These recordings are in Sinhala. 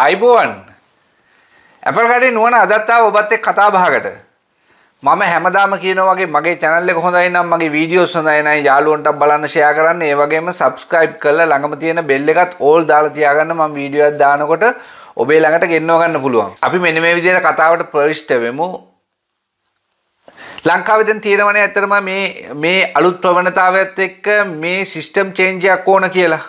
ආයිබෝවන් ඇපල් කඩේ නුවන අදත්තාව ඔබත් එක් කතාබහකට මම හැමදාම කියන වගේ මගේ channel එක හොඳයි නම් මගේ videos හොඳයි නම් යාළුවන්ට බලන්න share කරන්න ඒ වගේම subscribe කරලා ළඟම තියෙන bell එකත් all දාලා තියාගන්න මම video එකක් දානකොට ඔබේ ළඟට ගෙන්නව ගන්න පුළුවන්. අපි මෙන්න මේ විදිහට කතාවට ප්‍රවිෂ්ඨ වෙමු. ලංකාවේ දැන් තියෙනවනේ ඇත්තටම මේ මේ අලුත් ප්‍රවණතාවයත් එක්ක මේ system change එකක් ඕන කියලා.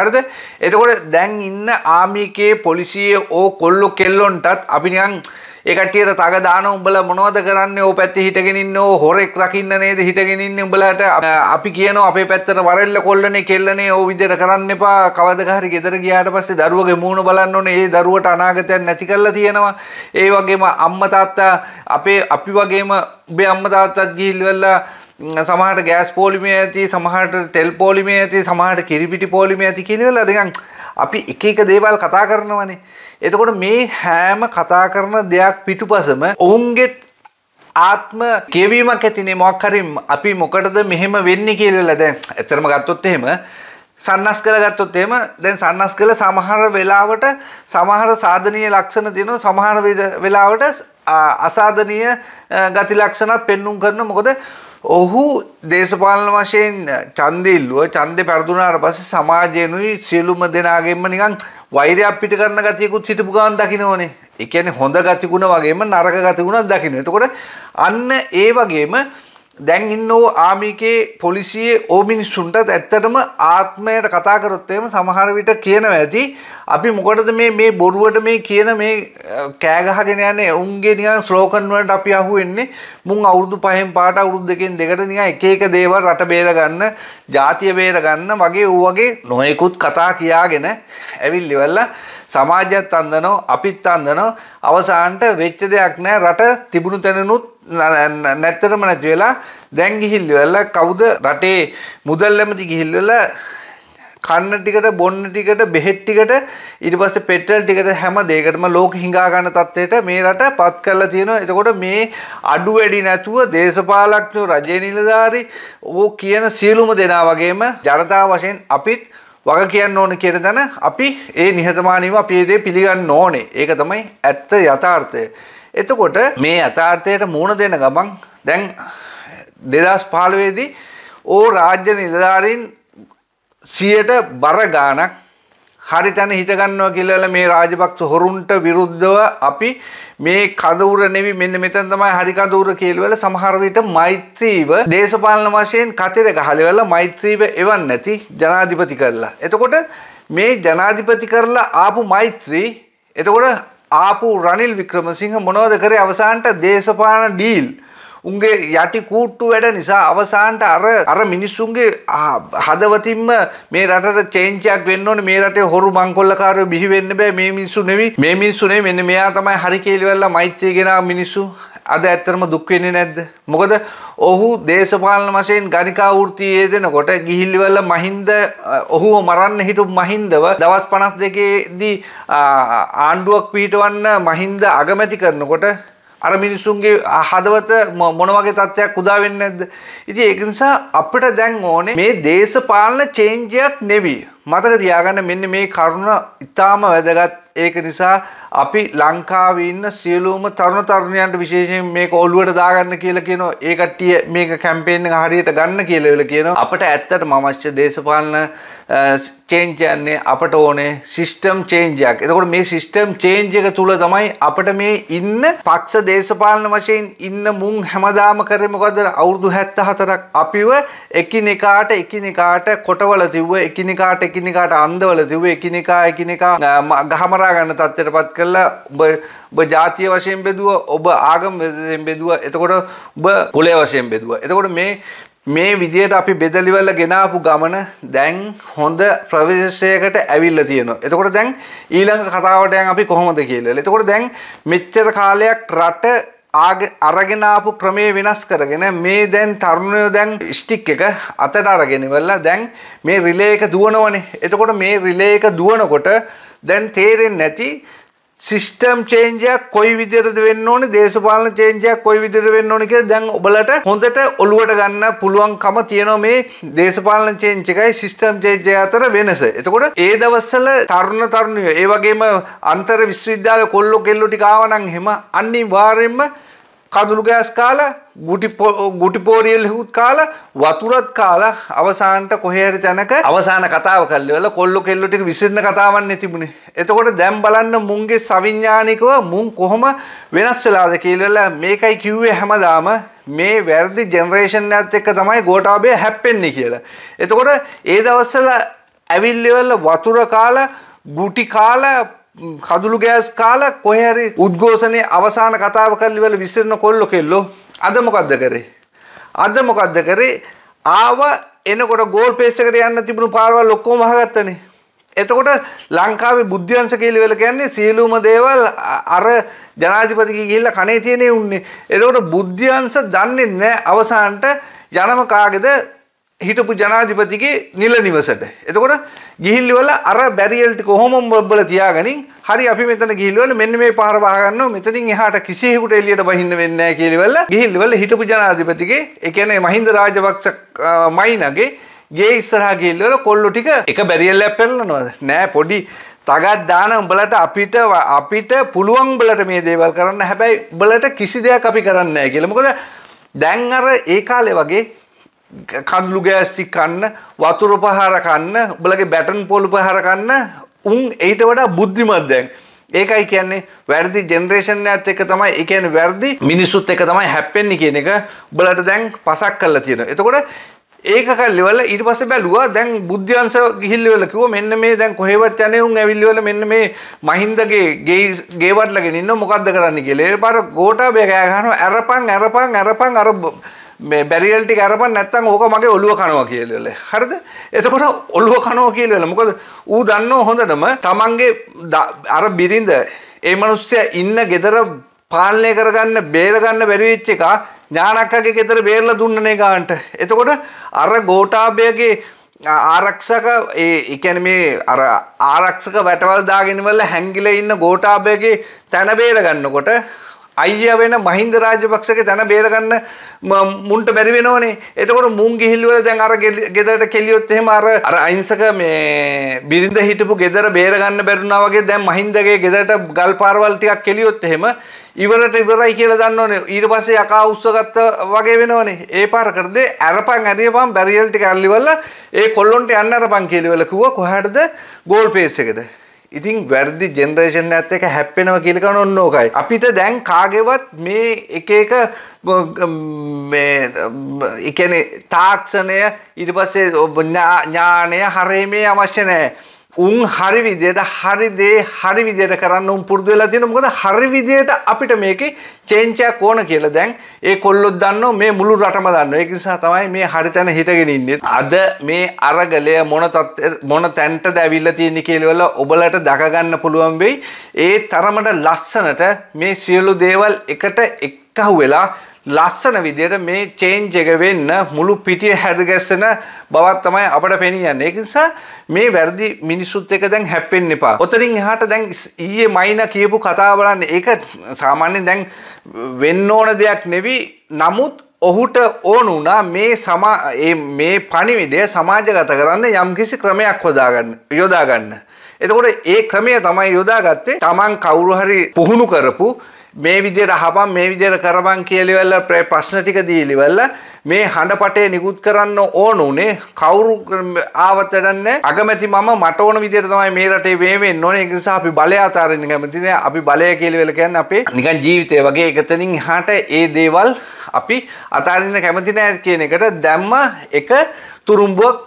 හරිද එතකොට දැන් ඉන්න ආමිකේ පොලිසිය ඕ කොල්ලො කෙල්ලොන්ටත් අපිනිකන් ඒකටියට තග දාන උඹල මොනවද කරන්න ඕ පැත්ති හිටගෙනන්න ඕ හොරෙක් රකින්න නේද හිටගෙනන්න උඹලට අපි කියන අපේ පැත්තර වරල්ල කොල්ලනේ කෙල්ලනේ ඕ විදිර කරන්න එපා කවදගහරි ගෙදර ගියාට පස්සේ දරුවගේ මූුණ බලන්න ඕනේ ඒ දරුවට අනාගතයක් නැති කරලා තියෙනවා ඒ වගේම අම්ම තාත්තා අපේ අපි වගේම උබේ අම්ම තාත්තත් ගිහිල්වෙල්ලා සමහට ගෑස් පෝලිමේ ඇති සමහට තෙල් පෝලිමේ ඇති සමහට කිරිපිටි පෝලිමේ ඇති කියලවෙලා දෙකන් අපි එක එක දේවල් කතා කරනවනේ. එතකොට මේ හෑම කතා කරන දෙයක් පිටුපසම ඔවුන්ගෙත් ආත්ම කියවීමක් ඇතිනේ මොක්කරින් අපි මොකටද මෙහෙම වෙන්න කියලලා දැන් ඇතරම ගත්තොත් එහෙම සන්නස් කළ ගත්තොත් එහෙම දැන් සන්නස් කළ සමහර වෙලාවට සමහර සාධනීය ලක්ෂණ තියෙනවා සමහර වෙලාවට අසාධනීය ගති ලක්ෂණත් පෙන්눔 කරන මොකද ඔහු දේශපාලන වශයෙන් චන්දෙල්ලුව චන්දෙ පැරදුනාට පස්සේ සමාජයනුයි සියලුම දෙනාගෙන්ම නිකන් වෛරයක් පිට කරන ගතියකුත් හිටපු ගමන් දකින්නෝනේ. ඒ කියන්නේ හොඳ ගතිගුණ වගේම නරක ගතිගුණත් දකින්න. එතකොට අන්න ඒ වගේම දැන් ඉන්න ඕ ආමිකේ පොලිසියේ ඕ මිනිස්සුන්ට ඇත්තටම ආත්මයට කතා කරොත් එහෙම සමහර විට කියනවා ඇති අපි මොකටද මේ මේ බොරුවට මේ කියන මේ කෑ ගහගෙන යන්නේ උන්ගේ නිකන් ස්ලෝකන් වලට අපි අහුවෙන්නේ මුන් අවුරුදු පහෙන් පාට අවුරුදු දෙකෙන් දෙකට නිකන් එක එක දේවල් රට බේර ගන්න, ජාතිය බේර ගන්න වගේ ඌ වගේ නොයෙකුත් කතා කියාගෙන ඇවිල්ලිවලා සමාජයත් අන්දනෝ අපිත් අන්දනෝ අවසානට වෙච්ච දෙයක් නැහැ රට තිබුණු තැනනුත් නැත්තරම නැති වෙලා දැන් ගිහිල්ල වෙලා කවුද රටේ මුදල් ඇමති ගිහිල් වෙලා කන්න ටිකට බොන්න ටිකට බෙහෙත් ටිකට ඊට පස්සේ පෙට්‍රල් ටිකට හැම දෙයකටම ලෝක හිඟා ගන්න තත්ත්වයට මේ රට පත් කරලා තියෙනවා. එතකොට මේ අඩු වැඩි නැතුව දේශපාලඥයෝ රජයේ නිලධාරි ඕ කියන සියලුම දෙනා වගේම ජනතාව වශයෙන් අපිත් වග කියන්න ඕන කියන දන අපි ඒ නිහතමානීව අපි ඒ දේ පිළිගන්න ඕනේ. ඒක තමයි ඇත්ත යථාර්ථය. එතකොට මේ යථාර්ථයට මුහුණ දෙන ගමන් දැන් දෙදස් පාලවේදී ඕ රාජ්‍ය නිලධාරීන් සියට බර ගානක් හරි තැන හිටගන්නවා කියලා මේ රාජපක්ෂ හොරුන්ට විරුද්ධව අපි මේ කඳවුර නෙවි මෙන්න මෙතන තමයි හරි කඳවුර කියලා සමහර විට මෛත්‍රීව දේශපාලන වශයෙන් කතර ගහලවල මෛත්‍රීව එවන් නැති ජනාධිපති කරලා. එතකොට මේ ජනාධිපති කරලා ආපු මෛත්‍රී එතකොට ආපු රනිල් වික්‍රමසිංහ මොනවද කරේ අවසානට දේශපාලන ඩීල් උන්ගේ යටි කූට්ටු වැඩ නිසා අවසානට අර අර මිනිස්සුන්ගේ හදවතින්ම මේ රටට චේන්ජයක් වෙන්න ඕනේ මේ රටේ හොරු මංකොල්ලකාරයෝ බිහි වෙන්න බෑ මේ මිනිස්සු නෙවෙයි මේ මිනිස්සු නෙවෙයි මෙන්න මෙයා තමයි හරි කියලා මෛත්‍රී ගෙනා මිනිස්සු අද ඇත්තරම දුක් වෙන්නේ නැද්ද? මොකද ඔහු දේශපාලන වශයෙන් ගණිකා වෘත්තියේ දෙනකොට ගිහිල්ලිවල මහින්ද ඔහුව මරන්න හිටු මහින්දව දවස් 52 දී ආණ්ඩුවක් පිටවන්න මහින්ද අගමැති කරනකොට අර මිනිසුන්ගේ හදවත මොන වගේ තත්ත්වයක් උදා වෙන්නේ නැද්ද? ඉතින් ඒක නිසා අපිට දැන් ඕනේ මේ දේශපාලන චේන්ජයක් නෙවෙයි. මතක තියාගන්න මෙන්න මේ කරුණ ඊටාම වැදගත් ඒක නිසා අපි ලංකාවේ ඉන්න සියලුම තරුණ තරුණියන්ට විශේෂයෙන් මේක ඔළුවට දාගන්න කියලා කියනවා. ඒ කට්ටිය මේක කැම්පේන් එක හරියට ගන්න කියලා වෙල කියනවා. අපිට ඇත්තටම අවශ්‍ය දේශපාලන චේන්ජ් යන්නේ අපට ඕනේ සිස්ටම් චේන්ජ් එකක්. එතකොට මේ සිස්ටම් චේන්ජ් එක තුල තමයි අපිට මේ ඉන්න පක්ෂ දේශපාලන වශයෙන් ඉන්න මුන් හැමදාම කරේ මොකද්ද? අවුරුදු 74ක් අපිව එකිනෙකාට එකිනෙකාට කොටවල තිබ්බ එකිනෙකාට එකිනෙකාට අන්දවල තිබ්බ එකිනෙකා එකිනෙකා ගහමරා හඳුනා ගන්න තත්ත්වයටපත් කරලා ඔබ ඔබ ජාතිය වශයෙන් බෙදුවා ඔබ ආගම වශයෙන් බෙදුවා එතකොට ඔබ කුලය වශයෙන් බෙදුවා එතකොට මේ මේ විදියට අපි බෙදලිවල ගෙනාපු ගමන දැන් හොඳ ප්‍රවේශයකට ඇවිල්ලා තියෙනවා. එතකොට දැන් ඊළඟ කතාවට යන් අපි කොහොමද කියලා. එතකොට දැන් මෙච්චර කාලයක් රට අරගෙන ආපු ක්‍රමයේ වෙනස් කරගෙන මේ දැන් තරුණයෝ දැන් ස්ටික් එක අතට අරගෙන ඉවරලා දැන් මේ රිලේ එක දුවනවනේ. එතකොට මේ රිලේ එක දුවනකොට දැන් තේරෙන්නේ නැති සිස්ටම් චේන්ජයක් කොයි විදිහටද වෙන්න ඕනේ දේශපාලන චේන්ජයක් කොයි විදිහට වෙන්න ඕනේ කියලා දැන් ඔබලට හොඳට ඔළුවට ගන්න පුළුවන්කම තියෙනවා මේ දේශපාලන චේන්ජ් එකයි සිස්ටම් චේන්ජ් එක අතර වෙනස. එතකොට ඒ දවස්වල තරුණ තරුණියෝ ඒ වගේම අන්තර් විශ්වවිද්‍යාල කොල්ලෝ කෙල්ලෝ ටික ආවනම් එහෙම අනිවාර්යයෙන්ම කඳුළු ගෑස් කාලා ගුටිපෝරියල්ලෙකුත් කාලා වතුරත් කාලා අවසාන්ට කොහේරි තැනක අවසාන කතාව කල්ලවල කොල්ලො කෙල්ලොටික විසිරණ කතාවන්න තිබුණේ. එතකොට දැම් බලන්න මුන්ගේ සවිඤ්ඥානිකව මුන් කොහොම වෙනස් වෙලාද කියලල මේකයි කිව්වේ හැමදාම මේ වැරදි ජෙනරේෂන් ඇත් එක්ක තමයි ගෝටාබේ හැප්පෙන්නේ කියලා. එතකොට ඒ දවස්සල ඇවිල්ලවල්ල වතුර කාලා ගුටි කාලා කදුළු ගෑස් කාලා කොහේ හරි උද්ඝෝෂණයේ අවසාන කතාව කරලි වල විසිරෙන කොල්ලෝ කෙල්ලෝ අද මොකද්ද කරේ? අද මොකද්ද කරේ? ආව එනකොට ගෝල් පේස් එකට යන්න තිබුණු පාරවල් ඔක්කොම අහගත්තනේ. එතකොට ලංකාවේ බුද්ධ්‍යංශ කියලා වෙල කියන්නේ සියලුම දේවල් අර ජනාධිපතිගේ ගිහිල්ලා කණේ තියෙනේ උන්නේ. එතකොට බුද්ධ්‍යංශ දන්නේ නැහැ අවසානට යනම කාගේද හිටපු ජනාධිපතිගේ නිල නිවසට. එතකොට ගිහිල්ලිවල අර බැරියල් ටික කොහොම බබල තියාගනින් හරි අපි මෙතන ගිහිල්ලිවල මෙන්න මේ පාර වහගන්නවා මෙතනින් එහාට කිසිහෙකුට එළියට බහින්න වෙන්නේ නැහැ කියලාවල ගිහිල්ලිවල හිටපු ජනාධිපතිගේ ඒ කියන්නේ මහින්ද රාජපක්ෂ මයිනගේ ගේ ඉස්සරහා ගිහිල්ලිවල කොල්ලෝ ටික එක බැරියල් එකක් පෙරලනවාද? නෑ පොඩි තගත් දාන උඹලට අපිට අපිට පුළුවන් උඹලට මේ දේවල් කරන්න හැබැයි උඹලට කිසි දෙයක් අපි කරන්නේ නැහැ කියලා. මොකද දැන් අර ඒ කාලේ වගේ කඳුළු ගෑස්ටික් කන්න වතුර පහර කන්න උඹලගේ බැටන් පොළු පහර කන්න උන් ඊට වඩා බුද්ධිමත් දැන් ඒකයි කියන්නේ වැරදි ජෙනරේෂන් එකත් එක තමයි ඒ කියන්නේ වැරදි මිනිස්සුත් එක තමයි හැප්පෙන්නේ කියන එක උඹලට දැන් පසක් කරලා තියෙනවා. එතකොට ඒක කල්ලිවල ඊට පස්සේ බැලුවා දැන් බුද්ධ්‍යංශ ගිහිල්ලිවල කිව්වා මෙන්න මේ දැන් කොහෙවත් යන්නේ උන් ඇවිල්ලිවල මෙන්න මේ මහින්දගේ ගේවට්ලගෙන ඉන්න මොකද්ද කරන්න කියලා. ඒ පාර ගෝටාබේ කෑ ගහනවා අරපන් අරපන් අරපන් අර මේ බැරියල්ටි කරපන් නැත්තම් ඕක මගේ ඔළුව කනවා කියලවල. හරිද? එතකොට ඔළුව කනවා කියලවල. මොකද ඌ දන්නව හොඳටම තමන්ගේ අර බිරිඳ ඒ මිනිස්සයා ඉන්න gedara පාලනය කරගන්න බේරගන්න බැරි වෙච්ච එක ඥානක්කගේ gedara බේරලා දුන්නනේ ගාන්ට. එතකොට අර ගෝඨාභයගේ ආරක්ෂක ඒ කියන්නේ මේ අර ආරක්ෂක වැටවල් දාගෙනවල හැංගිලා ඉන්න ගෝඨාභයගේ තන බේරගන්නකොට අයිය වෙන මහින්ද රාජපක්ෂගේ තැන බේරගන්න මුන්ට බැරි වෙනවනේ. එතකොට මුන් ගිහිල් වල දැන් අර ගෙදරට කෙලියොත් එහෙම අර අර අහිංසක මේ බිරිඳ හිටපු ගෙදර බේරගන්න බැරුණා වගේ දැන් මහින්දගේ ගෙදරට ගල් පාරවල් ටිකක් කෙලියොත් එහෙම ඉවරට ඉවරයි කියලා දන්නවනේ. ඊට පස්සේ යකා උස්සගත්ත වගේ වෙනවනේ. ඒ පාර කරදේ අරපන් ඇරියපන් බැරියල් ටික අල්ලිවලා ඒ කොල්ලොන්ට යන්න අරපන් කියලා කිව්වා කොහටද ගෝල් පේස් එකද? ඉතින් වැරදි ජෙනරේෂන් ඇත් එක හැප්පෙනවා කියලකන ඔන්න ඕකයි. අපිට දැන් කාගෙවත් මේ එක එක එකන තාක්ෂණය ඉරිපස්සේ ඥානය හරේ මේ අවශ්‍ය නෑ. උන් හරි විදියට හරි දේ හරි විදියට කරන්න උන් පුරුදු වෙලා තියෙනවා මොකද හරි විදියට අපිට මේකේ චේන්ජ් එකක් ඕන කියලා දැන් ඒ කොල්ලොත් දන්නෝ මේ මුළු රටම දන්නෝ ඒක නිසා තමයි මේ හරි තැන හිටගෙන ඉන්නේ අද මේ අරගලය මොන මොන තැන්ටද ඇවිල්ලා තියෙන්නේ කියලා ඔබලට දක ගන්න පුළුවන් වෙයි ඒ තරමට ලස්සනට මේ සියලු දේවල් එකට එක්කහුවෙලා ලස්සන විදියට මේ චේන්ජ් එක වෙන්න මුළු පිටිය හැදගැස්සෙන බවක් තමයි අපට පෙනියන්නේ. ඒක නිසා මේ වැඩි මිනිසුත් එක්ක දැන් හැප්පෙන්න එපා. ඔතනින් එහාට දැන් ඊයේ මයිනා කියපු කතාව බලන්න. ඒක සාමාන්‍යයෙන් දැන් වෙන්න ඕන දෙයක් නෙවෙයි. නමුත් ඔහුට ඕන වුණා මේ සමා මේ පණිවිඩය සමාජගත කරන්න යම්කිසි ක්‍රමයක් හොදාගන්න යොදාගන්න. එතකොට ඒ ක්‍රමය තමයි යොදාගත්තේ. Taman කවුරු හරි පුහුණු කරපු මේ විදියට හපන් මේ විදියට කරපන් කියලිවල ප්‍රශ්න ටික දීලිවල මේ හඬපටේ නිකුත් කරන්න ඕන උනේ කවුරු ආවත් වැඩන්නේ අගමැති මම මට ඕන විදියට තමයි මේ රටේ මේ වෙන්න ඕනේ ඒ නිසා අපි බලය අතාරින්න කැමති නෑ අපි බලය කියලිවල කියන්නේ අපේ නිකන් ජීවිතය වගේ එකතනින් එහාට ඒ දේවල් අපි අතාරින්න කැමති නෑ කියන එකට දැම්ම එක තුරුම්බුවක්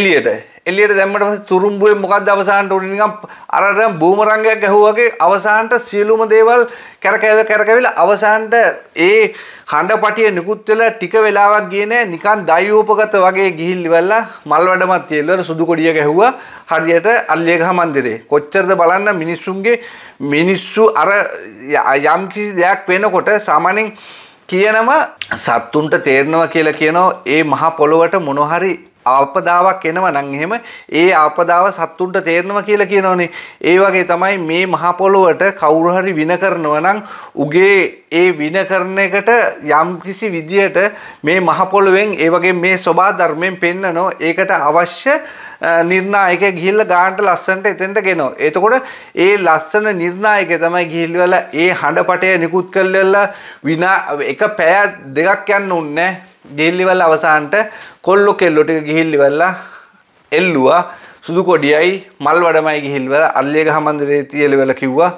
එලියට එලියට දැම්මට පස්සේ තුරුම්බුවේ මොකද්ද අවසානට උනේ නිකන් අරට බූමරංගයක් ඇහුවාගේ අවසානට සියලුම දේවල් කැරකැවිලා කැරකැවිලා අවසානට ඒ හඬපටිය නිකුත් වෙලා ටික වෙලාවක් ගියේ නෑ නිකන් දයූපගත වගේ ගිහින් ඉවරලා මල් වැඩමත් කියලා සුදු කොඩිය ගැහුවා හරියට අල්ලියගහ මන්දිරේ කොච්චරද බලන්න මිනිස්සුන්ගේ මිනිස්සු අර යම් කිසි දෙයක් වෙනකොට සාමාන්‍යයෙන් කියනවා සත්තුන්ට තේරෙනවා කියලා කියනවා ඒ මහ පොළොවට මොනහරි ආපදාවක් එනවා නම් එහෙම ඒ ආපදාව සත්තුන්ට තේරෙනවා කියලා කියනෝනේ. ඒ වගේ තමයි මේ මහ පොළොවට කවුරු හරි වින කරනවා නම් උගේ ඒ වින කරන එකට යම්කිසි විදියට මේ මහ පොළොවෙන් ඒ වගේ මේ සෝබා ධර්මයෙන් පෙන්නනෝ ඒකට අවශ්‍ය නිර්ණායක ගිහිල්ලා ගානට ලස්සනට එතෙන්ට ගෙනෝ. එතකොට ඒ ලස්සන නිර්ණායක තමයි ගිහිල්ලා ඒ හඬපටය නිකුත් කරලා විනා එක පැය දෙකක් යන්න උන්නේ නැහැ. ගිහිල්ලිවල් අවසාන්ට කොල්ලො කෙල්ලොටික ගිහිල්ලිවෙල්ලා එල්ලුවා සුදු කොඩියයි මල් වඩමයි ගිහිල්වල අල්ලියගහ මන්දරේ තියලිවෙල කිව්වා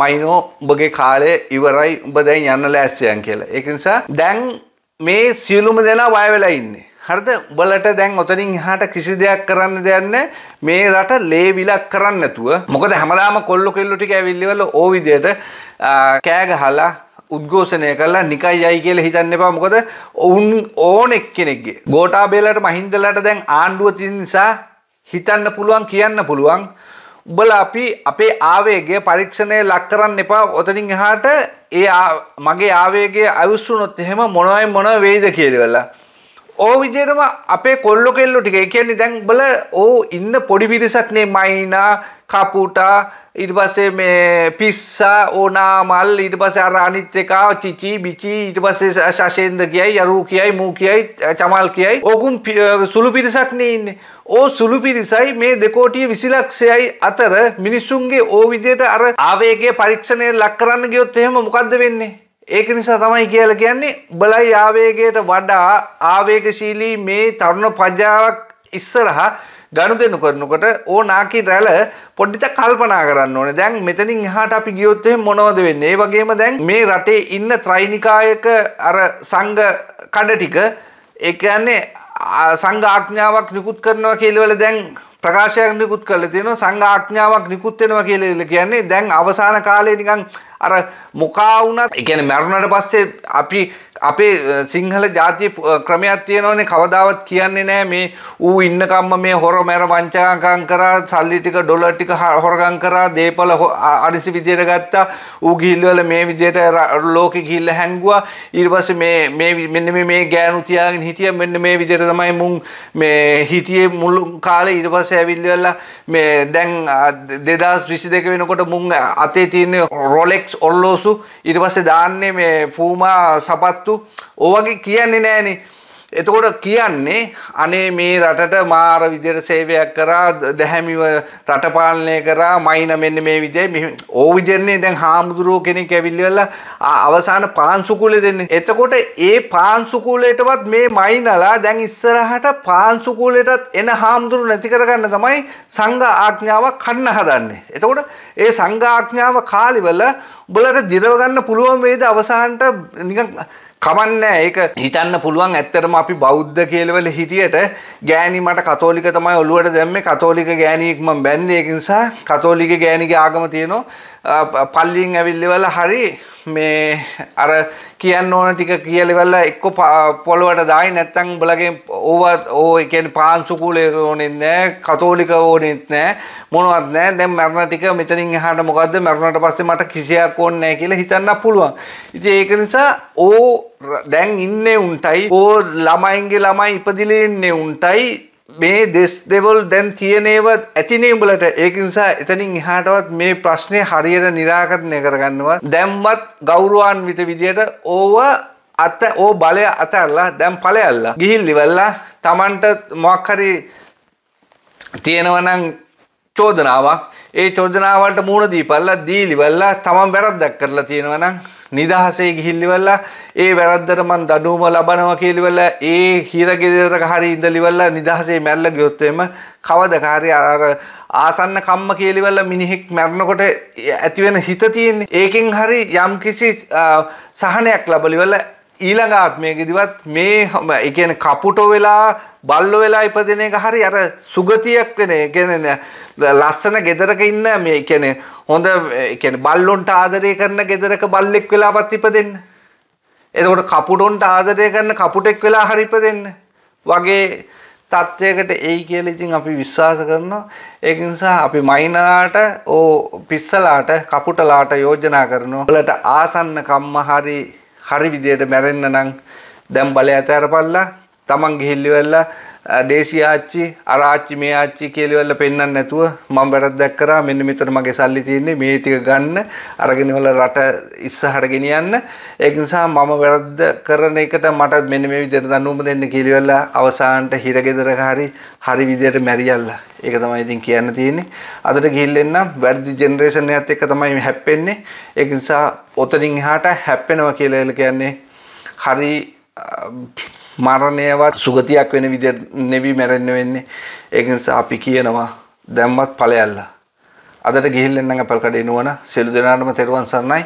මයිනෝ උඹගේ කාලය ඉවරයි උඹ දැන් යන්න ලෑස්තියන් කියලා. ඒක නිසා දැන් මේ සියලුම දෙනා බය වෙලා ඉන්නේ. හරිද? උඹලට දැන් ඔතනින් එහාට කිසි දෙයක් කරන්න දෙයක් නැහැ. මේ රට ලේ විලක් කරන්න නැතුව. මොකද හැමදාම කොල්ලෝ කෙල්ලෝ ටික ඇවිල්ලිවල ඕ විදියට කෑ ගහලා උද්ඝෝෂණය කරලා නිකයි යයි කියලා හිතන්න එපා මොකද ඔවුන් ඕන එක්කෙනෙක්ගේ ගෝඨාභයලට මහින්දලට දැන් ආණ්ඩුව තියෙන නිසා හිතන්න පුළුවන් කියන්න පුළුවන් උඹලා අපි අපේ ආවේගය පරීක්ෂණය ලක් කරන්න එපා ඔතනින් එහාට ඒ මගේ ආවේගය අවිස්සුනොත් එහෙම මොනවයි මොන වෙයිද කියලා ඕ විදිහටම අපේ කොල්ලෝ කෙල්ලෝ ටික ඒ කියන්නේ දැන් උඹලා ඕ ඉන්න පොඩි පිරිසක් නේ මයිනා කපුටා ඊට පස්සේ මේ පිස්සා ඕනාමල් ඊට පස්සේ අර අනිත් එකා චිචි බිචි ඊට පස්සේ ශෂේන්ද කියයි යරු කියයි මූ කියයි චමල් කියයි ඕගුම් සුළු පිරිසක් නේ ඉන්නේ ඕ සුළු පිරිසයි මේ දෙකෝටිය විසිලක්ෂයයි අතර මිනිස්සුන්ගේ ඕ විදියට අර ආවේගේ පරීක්ෂණය ලක් කරන්න ගියොත් එහෙම මොකද්ද වෙන්නේ ඒක නිසා තමයි කියලා කියන්නේ බලයි ආවේගයට වඩා ආවේගශීලී මේ තරුණ ප්‍රජාවක් ඉස්සරහා ගනුදෙනු කරනකොට ඕ නාකි රැළ පොඩ්ඩිට කල්පනා කරන්න ඕනේ. දැන් මෙතනින් එහාට අපි ගියොත් එහෙම මොනවද වෙන්නේ? ඒ වගේම දැන් මේ රටේ ඉන්න ත්‍රිනිකායක අර සංඝ කඩ ටික ඒ කියන්නේ සංඝ ආඥාවක් නිකුත් කරනවා කියලාවල දැන් ප්‍රකාශයක් නිකුත් කරලා තියෙනවා සංඝ ආඥාවක් නිකුත් වෙනවා කියලා කියන්නේ දැන් අවසාන කාලේ නිකන් අර මොකා වුණත් ඒ කියන්නේ මරුණට පස්සේ අපි අපේ සිංහල ජාතිය ක්‍රමයක් තියෙනවනේ කවදාවත් කියන්නේ නෑ මේ ඌ ඉන්නකම්ම මේ හොර මැර වංචාකම් කරා සල්ලි ටික ඩොලර් ටික හොරගම් කරා දේපල අඩිසි විදියට ගත්තා ඌ ගිහිල්වල මේ විදියට ලෝකෙ ගිහිල්ලා හැංගුවා ඊට පස්සේ මේ මේ මෙන්න මේ මේ ගෑනු තියාගෙන හිටියා මෙන්න මේ විදියට තමයි මුන් මේ හිටියේ මුළු කාලේ ඊට පස්සේ ඇවිල්ලා මේ දැන් 2022 වෙනකොට මුන් අතේ තියෙන රොලෙක් සොක්ස් ඔල්ලෝසු ඉට පස්සේ දාන්නේ මේ ෆූමා සපත්තු ඕවගේ කියන්නේ නෑනේ එතකොට කියන්නේ අනේ මේ රටට මාර විදියට සේවයක් කරා දැහැමිව රට පාලනය කරා මයින මෙන්න මේ විදිය ඕ විදියන්නේ දැන් හාමුදුරුවෝ කෙනෙක් ඇවිල්ලා අවසාන පාන්සුකුලේ දෙන්නේ. එතකොට ඒ පාන්සුකුලේටවත් මේ මයිනලා දැන් ඉස්සරහට පාන්සුකුලේටත් එන හාමුදුරු නැති කරගන්න තමයි සංඝ ආඥාව කන්න හදන්නේ. එතකොට ඒ සංඝ ආඥාව කාලිවල උඹලට දිරව ගන්න පුළුවන් වේද අවසානට නිකන් කමන්නෑ ඒක හිතන්න පුළුවන් ඇත්තටම අපි බෞද්ධ කියලවල හිටියට ගෑනි මට කතෝලික තමයි ඔළුවට දැම්මේ කතෝලික ගෑණියෙක් මම බැන්දේ ඒක නිසා කතෝලික ගෑණිගේ ආගම තියෙනවා පල්ලියෙන් ඇවිල්ලිවල හරි මේ අර කියන්න ඕන ටික කියලෙවල්ල එක්ක පොළොවට දායි නැත්තං බලගේ ඕවත් ඕ එකෙන් පාන්සුකූලේ ඕනෙත් නෑ කතෝලික ඕනෙත් නෑ මොනවත් නෑ දැන් මරණ ටික මෙතනින් එහාට මොකද්ද මරණට පස්සේ මට කිසියක් ඕනේ නෑ කියලා හිතන්න පුළුවන්. ඉතින් ඒක නිසා ඕ දැන් ඉන්නේ උන්ටයි ඕ ළමයින්ගේ ළමයි ඉපදිලා ඉන්නේ උන්ටයි මේ දෙස් දෙවල් දැන් තියනේව ඇතිනේ උඹලට ඒක නිසා එතනින් එහාටවත් මේ ප්‍රශ්නේ හරියට निराකරණය කරගන්නවා දැන්වත් ගෞරවාන්විත විදියට ඕව අත ඕ බලය අතල්ලා දැන් ඵලයල්ලා ගිහිල් ඉවල්ලා Tamanට මොකක් හරි තියෙනවනම් චෝදනාවක් ඒ චෝදනාවලට මූණ දීපල්ලා දීලිවල්ලා Taman වැරද්දක් කරලා තියෙනවනම් නිදහසේ ගිහිල්ලිවල්ලා ඒ වැරද්දට මං දඩුවම ලබනවා කියලිවල්ලා ඒ හිරගෙදරක හරි ඉඳලිවල්ලා නිදහසේ මැල්ල ගියොත්තේම කවදකාරය අර ආසන්න කම්ම කියලිවල්ල මිනිහෙක් මැරණකොට ඇතිවෙන හිත තියෙන්නේ ඒකෙන් හරි යම්කිසි සහනයක් ලබලිවල ඊළඟ ආත්මයකදිවත් මේ එකන කපුට වෙලා බල්ලො වෙලා ඉපදෙන එක හරි අර සුගතියක් වෙන එකන ලස්සන ගෙදරක ඉන්න මේ එකන හොඳ බල්ලොන්ට ආදරය කරන ගෙදරක බල්ලෙක් වෙලාපත් ඉප දෙන්න. එතකොට කපුටොන්ට ආදරය කරන කපුටෙක් වෙලා හරිප දෙන්න. වගේ තත්ත්වයකට ඒ කියල ඉතින් අපි විශ්වාස කරනවා ඒක නිසා අපි මයිනලාට ඕ පිස්සලාට කපුටලාට යෝජනා කරනවා. ඔලට ආසන්න කම්ම හරි හරි විදියට මැරෙන්න නම් දැන් බලය අතහැරපල්ලා තමන් ගිහිල්ලි වෙලා දේශීය ආච්චි අර ආච්චි මේ ආච්චි කියලා වල පෙන්වන්න නැතුව මම වැරද්දක් කරා මෙන්න මෙතන මගේ සල්ලි තියෙන්නේ මේ ටික ගන්න අරගෙන වල රට ඉස්සරහට ගෙනියන්න ඒක නිසා මම වැරද්ද කරන එකට මට මෙන්න මේ විදිහට දඬුවම දෙන්න කියලා වල අවසානට හිරගෙදරක හරි හරි විදිහට මැරියල්ලා ඒක තමයි ඉතින් කියන්න තියෙන්නේ අදට ගිහිල්ලෙන්න වැඩි ජෙනරේෂන් එකත් එක්ක තමයි හැප්පෙන්නේ ඒක නිසා ඔතනින් එහාට හැප්පෙනවා කියලා කියන්නේ හරි මරණයවත් සුගතියක් වෙන විදිහට නෙවි මැරෙන්න වෙන්නේ. ඒක නිසා අපි කියනවා දැම්මත් ඵලයල්ලා. අදට ගිහිල්ලා නම් අපල් කඩේ නුවණ සෙළු දෙනාටම තෙරුවන් සරණයි.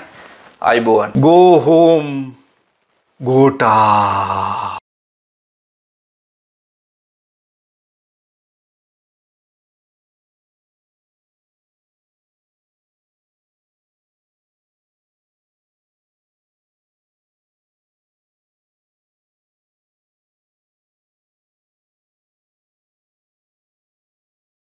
ආයිබෝවන්. ගෝ හෝම්. ගෝටා